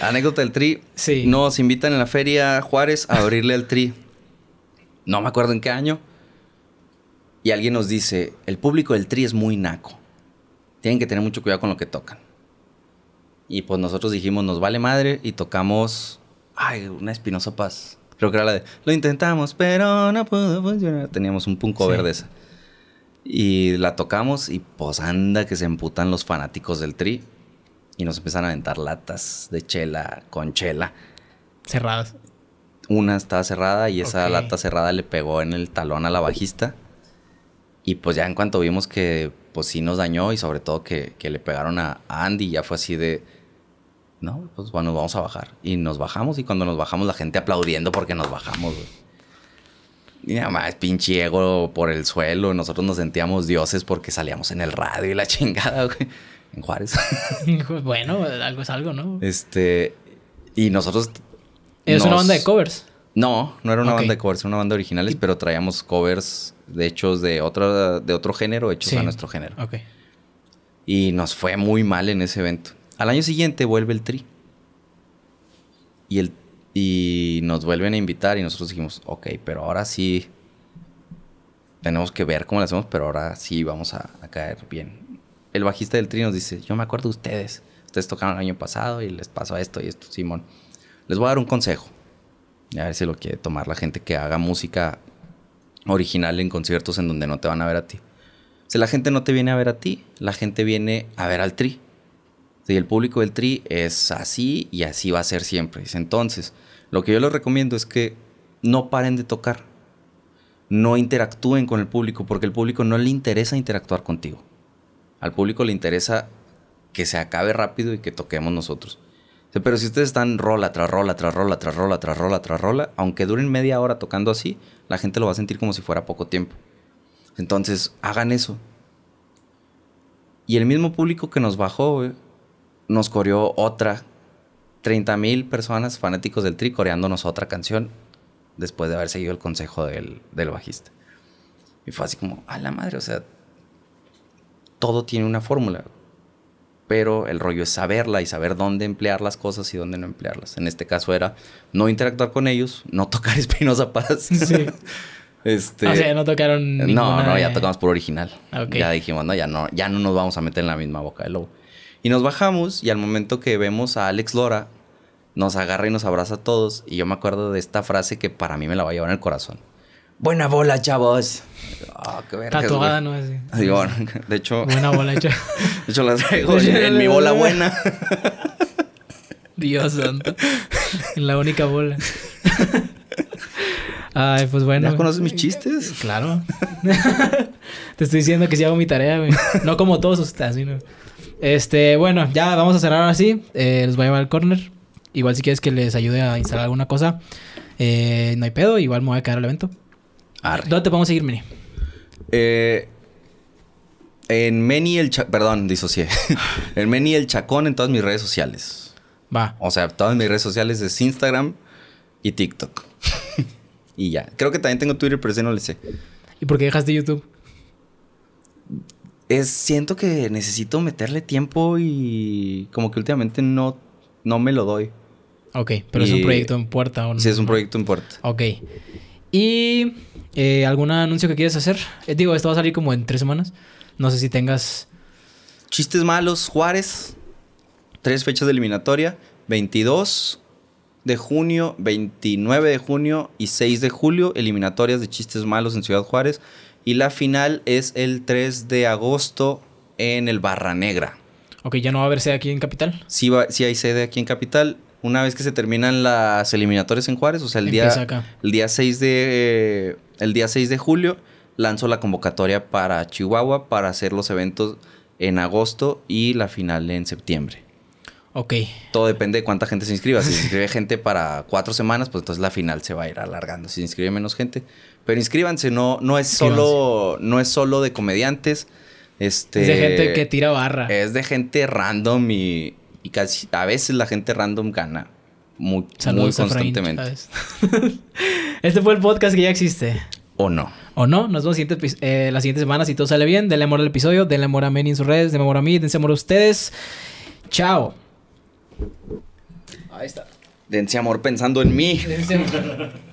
Anécdota del tri. Sí. Nos invitan en la feria Juárez a abrirle al tri. No me acuerdo en qué año. Y alguien nos dice, el público del tri es muy naco. Tienen que tener mucho cuidado con lo que tocan. Y pues nosotros dijimos, nos vale madre y tocamos, ay, una Espinosa Paz. Creo que era la de, lo intentamos, pero no pudo funcionar. Teníamos un punco verde esa. Y la tocamos y pues anda que se emputan los fanáticos del tri y nos empezaron a aventar latas de chela con chela. Cerradas. Una estaba cerrada y esa lata cerrada le pegó en el talón a la bajista. Y pues ya en cuanto vimos que pues sí nos dañó y sobre todo que, que le pegaron a Andy, ya fue así de, no, pues bueno, vamos a bajar. Y nos bajamos y cuando nos bajamos la gente aplaudiendo porque nos bajamos, Y nada más, pinche ego por el suelo. Nosotros nos sentíamos dioses porque salíamos en el radio y la chingada, güey en Juárez. bueno, algo es algo, ¿no? Este, y nosotros... ¿Es una banda de covers? No, no era una banda de covers, era una banda de originales, pero traíamos covers de hechos de, otra, de otro género, hechos a nuestro género. Ok. Y nos fue muy mal en ese evento. Al año siguiente vuelve el tri. Y, el, y nos vuelven a invitar y nosotros dijimos, ok, pero ahora sí tenemos que ver cómo lo hacemos, pero ahora sí vamos a caer bien el bajista del Tri nos dice, yo me acuerdo de ustedes, ustedes tocaron el año pasado y les pasó esto y esto, Simón. Les voy a dar un consejo, a ver si lo quiere tomar la gente que haga música original en conciertos en donde no te van a ver a ti. Si la gente no te viene a ver a ti, la gente viene a ver al Tri. Si el público del Tri es así y así va a ser siempre. Entonces, lo que yo les recomiendo es que no paren de tocar. No interactúen con el público porque el público no le interesa interactuar contigo. Al público le interesa que se acabe rápido y que toquemos nosotros. Pero si ustedes están rola tras rola, tras rola, tras rola, tras rola, tras rola, aunque duren media hora tocando así, la gente lo va a sentir como si fuera poco tiempo. Entonces, hagan eso. Y el mismo público que nos bajó, nos corrió otra. 30 mil personas fanáticos del tri coreándonos otra canción después de haber seguido el consejo del, del bajista. Y fue así como, a la madre, o sea, todo tiene una fórmula. Pero el rollo es saberla y saber dónde emplear las cosas y dónde no emplearlas. En este caso era no interactuar con ellos, no tocar Espinosa Paz. Sí. Este, o sea, no tocaron. No, no, ya tocamos por original. Ah, ya dijimos, no, ya no, ya no nos vamos a meter en la misma boca de lobo. Y nos bajamos y al momento que vemos a Alex Lora, nos agarra y nos abraza a todos. Y yo me acuerdo de esta frase que para mí me la va a llevar en el corazón buena bola, chavos. Ah, qué Tatuada, ¿no? Así. bueno, de hecho. Buena bola hecha. De hecho, la en, mi bola buena. Dios santo. En la única bola. Ay, pues bueno. ¿Ya conoces mis chistes? Claro. Te estoy diciendo que sí hago mi tarea, güey. No como todos ustedes, sino. Este, bueno, ya vamos a cerrar ahora sí. Eh, los voy a llevar al corner. Igual si quieres que les ayude a instalar alguna cosa, eh, no hay pedo. Igual me voy a quedar al evento. ¿Dónde te podemos seguir, Meni? Eh, en Meni el... chacón... Perdón, disocié. en Meni el Chacón en todas mis redes sociales. Va. O sea, todas mis redes sociales es Instagram y TikTok. y ya. Creo que también tengo Twitter, pero ese no le sé. ¿Y por qué dejaste YouTube? Es, siento que necesito meterle tiempo y como que últimamente no, no me lo doy. Ok, pero es un proyecto en puerta. ¿o no? Sí, es un proyecto en puerta. Ok. Y eh, algún anuncio que quieres hacer. Eh, digo, esto va a salir como en tres semanas. No sé si tengas... Chistes malos, Juárez. Tres fechas de eliminatoria. 22 de junio, 29 de junio y 6 de julio. Eliminatorias de chistes malos en Ciudad Juárez. Y la final es el 3 de agosto en el Barranegra. Negra. Ok, ¿ya no va a haber sede aquí en Capital? Sí, sí hay sede aquí en Capital una vez que se terminan las eliminatorias en Juárez, o sea, el día el día 6 de eh, el día 6 de julio lanzó la convocatoria para Chihuahua para hacer los eventos en agosto y la final en septiembre. Ok. Todo depende de cuánta gente se inscriba. Si se inscribe gente para cuatro semanas, pues entonces la final se va a ir alargando. Si se inscribe menos gente. Pero inscríbanse, no, no es solo, no es solo de comediantes. Este, es de gente que tira barra. Es de gente random y, y casi a veces la gente random gana. Muy, constantemente. este fue el podcast que ya existe. O no. O no. Nos vemos eh, la siguiente semana si todo sale bien. Denle amor al episodio. Denle amor a Meni en sus redes. Denle amor a mí. denle amor a ustedes. Chao. Ahí está. Dense amor pensando en mí. Dense amor.